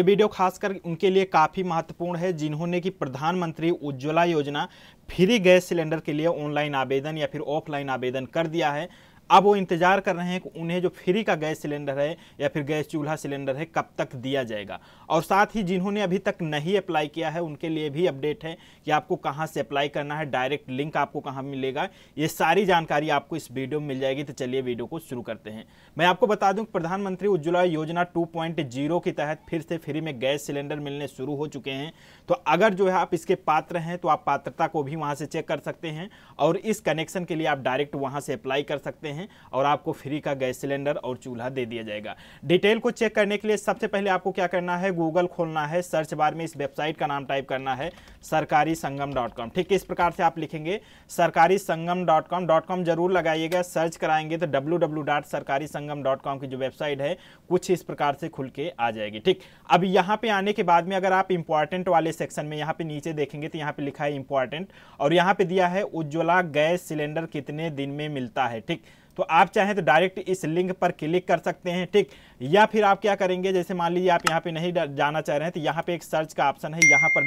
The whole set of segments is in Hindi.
ये वीडियो खासकर उनके लिए काफ़ी महत्वपूर्ण है जिन्होंने कि प्रधानमंत्री Ujjwala Yojana free gas cylinder के लिए ऑनलाइन आवेदन या फिर ऑफलाइन आवेदन कर दिया है अब वो इंतज़ार कर रहे हैं कि उन्हें जो फ्री का गैस सिलेंडर है या फिर गैस चूल्हा सिलेंडर है कब तक दिया जाएगा और साथ ही जिन्होंने अभी तक नहीं अप्लाई किया है उनके लिए भी अपडेट है कि आपको कहाँ से अप्लाई करना है डायरेक्ट लिंक आपको कहाँ मिलेगा ये सारी जानकारी आपको इस वीडियो में मिल जाएगी तो चलिए वीडियो को शुरू करते हैं मैं आपको बता दूँ प्रधानमंत्री उज्ज्वला योजना टू के तहत फिर से फ्री में गैस सिलेंडर मिलने शुरू हो चुके हैं तो अगर जो है आप इसके पात्र हैं तो आप पात्रता को भी वहाँ से चेक कर सकते हैं और इस कनेक्शन के लिए आप डायरेक्ट वहाँ से अप्लाई कर सकते हैं हैं और आपको फ्री का गैस सिलेंडर और चूल्हा दे दिया जाएगा डिटेल को चेक करने के लिए सबसे पहले आपको क्या करना है गूगल खोलना है सर्च बार में इस वेबसाइट का नाम टाइप करना है सरकारी संगम डॉट कॉम ठीक इस प्रकार से आप लिखेंगे Sarkari Sangam dot com dot com जरूर लगाइएगा सर्च कराएंगे तो डब्ल्यू डब्ल्यू डॉट सरकारी संगम डॉट कॉम की जो वेबसाइट है कुछ इस प्रकार से खुल के आ जाएगी ठीक अब यहाँ पे आने के बाद में अगर आप इंपॉर्टेंट वाले सेक्शन में यहाँ पे नीचे देखेंगे तो यहाँ पे लिखा है इंपॉर्टेंट और यहाँ पे दिया है उज्ज्वला गैस सिलेंडर कितने दिन में मिलता है ठीक तो आप चाहें तो डायरेक्ट इस लिंक पर क्लिक कर सकते हैं ठीक या फिर आप क्या करेंगे जैसे मान लीजिए आप यहाँ पे नहीं जाना चाह रहे हैं तो यहाँ पे एक सर्च का ऑप्शन है यहाँ पर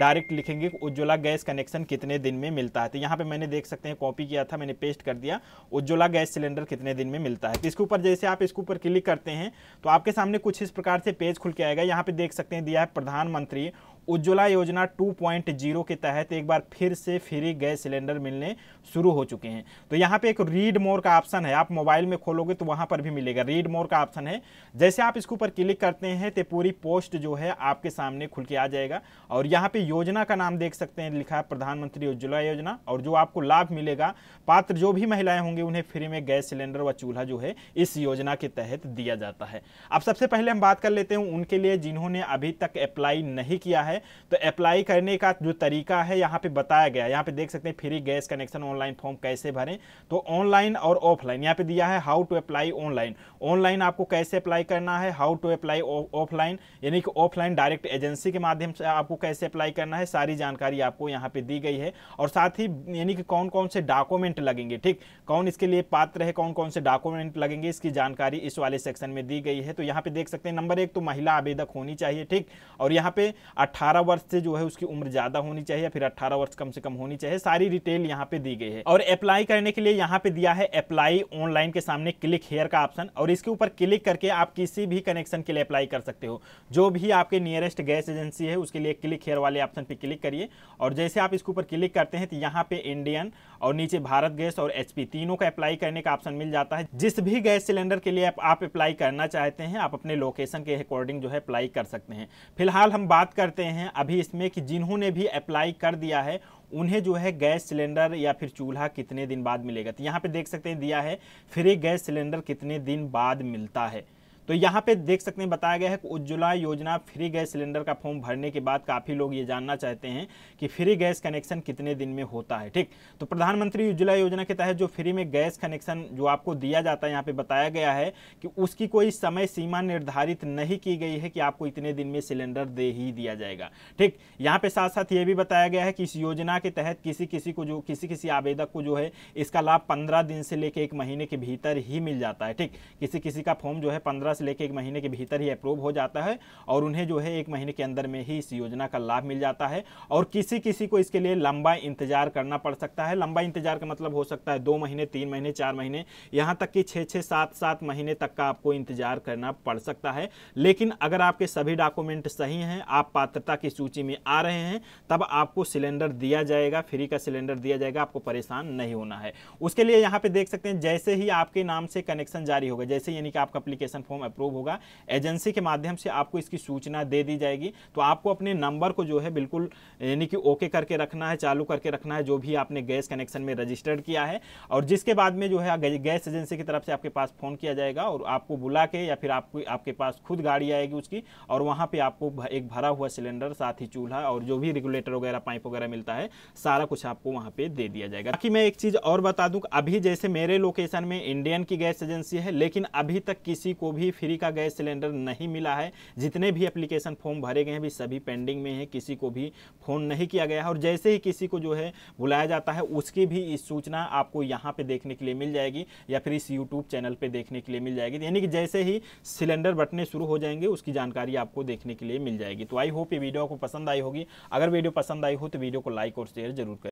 डायरेक्ट लिखेंगे उज्ज्वला गैस कनेक्शन कितने दिन में मिलता है तो यहाँ पे मैंने देख सकते हैं कॉपी किया था मैंने पेस्ट कर दिया उज्ज्वला गैस सिलेंडर कितने दिन में मिलता है तो इसके ऊपर जैसे आप इसके ऊपर क्लिक करते हैं तो आपके सामने कुछ इस प्रकार से पेज खुल के आएगा यहाँ पे देख सकते हैं दिया है प्रधानमंत्री उज्ज्वला योजना 2.0 के तहत एक बार फिर से फ्री गैस सिलेंडर मिलने शुरू हो चुके हैं तो यहाँ पे एक रीड मोर का ऑप्शन है आप मोबाइल में खोलोगे तो वहाँ पर भी मिलेगा रीड मोर का ऑप्शन है जैसे आप इसके ऊपर क्लिक करते हैं तो पूरी पोस्ट जो है आपके सामने खुल के आ जाएगा और यहाँ पर योजना का नाम देख सकते हैं लिखा है प्रधानमंत्री उज्ज्वला योजना और जो आपको लाभ मिलेगा पात्र जो भी महिलाएं होंगी उन्हें फ्री में गैस सिलेंडर व चूल्हा जो है इस योजना के तहत दिया जाता है अब सबसे पहले हम बात कर लेते हैं उनके लिए जिन्होंने अभी तक अप्लाई नहीं किया है है तो अप्लाई करने का जो तरीका है यहाँ पे बताया गया यहाँ पे देख सकते हैं free gas connection online form कैसे भरें तो ऑनलाइन और ऑफलाइन यहाँ पे दिया है how to apply online online आपको कैसे अप्लाई करना है हाउ टू अप्लाई ऑफलाइन यानी कि ऑफलाइन डायरेक्ट एजेंसी के माध्यम से आपको कैसे अप्लाई करना है सारी जानकारी आपको यहाँ पे दी गई है और साथ ही यानी कि कौन कौन से डॉक्यूमेंट लगेंगे ठीक कौन इसके लिए पात्र है कौन कौन से डॉक्यूमेंट लगेंगे इसकी जानकारी इस वाले सेक्शन में दी गई है तो यहाँ पे देख सकते हैं नंबर एक तो महिला आवेदक होनी चाहिए ठीक और यहाँ पे अट्ठा 18 वर्ष से जो है उसकी उम्र ज़्यादा होनी चाहिए फिर 18 वर्ष कम से कम होनी चाहिए सारी डिटेल यहाँ पे दी गई है और अप्लाई करने के लिए यहाँ पे दिया है अप्लाई ऑनलाइन के सामने क्लिक हेयर का ऑप्शन और इसके ऊपर क्लिक करके आप किसी भी कनेक्शन के लिए अप्लाई कर सकते हो जो भी आपके नियरेस्ट गैस एजेंसी है उसके लिए क्लिक हेयर वाले ऑप्शन पे क्लिक करिए और जैसे आप इसके ऊपर क्लिक करते हैं तो यहाँ पे इंडियन और नीचे भारत गैस और एचपी तीनों का अप्लाई करने का ऑप्शन मिल जाता है जिस भी गैस सिलेंडर के लिए आप अप्लाई करना चाहते हैं आप अपने लोकेशन के अकॉर्डिंग जो है अप्लाई कर सकते हैं फिलहाल हम बात करते हैं अभी इसमें कि जिन्होंने भी अप्लाई कर दिया है उन्हें जो है गैस सिलेंडर या फिर चूल्हा कितने दिन बाद मिलेगा तो यहाँ पे देख सकते हैं दिया है फ्री गैस सिलेंडर कितने दिन बाद मिलता है तो यहाँ पे देख सकते हैं बताया गया है कि Ujjwala Yojana free gas cylinder का फॉर्म भरने के बाद काफ़ी लोग ये जानना चाहते हैं कि फ्री गैस कनेक्शन कितने दिन में होता है ठीक तो प्रधानमंत्री उज्ज्वला योजना के तहत जो फ्री में गैस कनेक्शन जो आपको दिया जाता है यहाँ पे बताया गया है कि उसकी कोई समय सीमा निर्धारित नहीं की गई है कि आपको इतने दिन में सिलेंडर दे ही दिया जाएगा ठीक यहाँ पे साथ साथ ये भी बताया गया है कि इस योजना के तहत किसी किसी को जो किसी किसी आवेदक को जो है इसका लाभ पंद्रह दिन से लेकर एक महीने के भीतर ही मिल जाता है ठीक किसी किसी का फॉर्म जो है पंद्रह से लेकर एक महीने के भीतर ही अप्रूव हो जाता है और उन्हें जो है एक महीने के अंदर में ही इस योजना का लाभ मिल जाता है और किसी किसी को इसके लिए लंबा इंतजार करना पड़ सकता है लंबा इंतजार का मतलब हो सकता है दो महीने तीन महीने चार महीने यहाँ तक कि छः छः सात सात महीने तक का आपको इंतजार करना पड़ सकता है लेकिन अगर आपके सभी डॉक्यूमेंट सही हैं आप पात्रता की सूची में आ रहे हैं तब आपको सिलेंडर दिया जाएगा फ्री का सिलेंडर दिया जाएगा आपको परेशान नहीं होना है उसके लिए यहाँ पे देख सकते हैं जैसे ही आपके नाम से कनेक्शन जारी होगा जैसे यानी कि आपका अप्लीकेशन फॉर्म फॉर्म अप्रूव होगा एजेंसी के माध्यम से आपको इसकी सूचना दे दी जाएगी तो आपको अपने नंबर को जो है बिल्कुल यानी कि ओके करके रखना है चालू करके रखना है जो भी आपने गैस कनेक्शन में रजिस्टर्ड किया है और जिसके बाद में जो है गैस एजेंसी की तरफ से आपके पास फ़ोन किया जाएगा और आपको बुला के या फिर आपको आपके पास खुद गाड़ी आएगी उसकी और वहाँ पर आपको एक भरा हुआ सिलेंडर साथ ही चूल्हा और जो भी रेगुलेटर वगैरह पाइप वगैरह मिलता है सारा कुछ आपको वहाँ पर दे दिया जाएगा बाकी मैं एक चीज़ और बता दूँ अभी जैसे मेरे लोकेशन में इंडियन की गैस एजेंसी है लेकिन अभी तक किसी को भी भी फ्री का गैस सिलेंडर नहीं मिला है जितने भी एप्लीकेशन फॉर्म भरे गए हैं भी सभी पेंडिंग में है किसी को भी फ़ोन नहीं किया गया है और जैसे ही किसी को जो है बुलाया जाता है उसकी भी इस सूचना आपको यहाँ पर देखने के लिए मिल जाएगी या फिर इस यूट्यूब चैनल पर देखने के लिए मिल जाएगी यानी कि जैसे ही सिलेंडर बटने शुरू हो जाएंगे उसकी जानकारी आपको देखने के लिए मिल जाएगी तो आई होप ये वीडियो आपको पसंद आई होगी अगर वीडियो पसंद आई हो तो वीडियो को लाइक और शेयर जरूर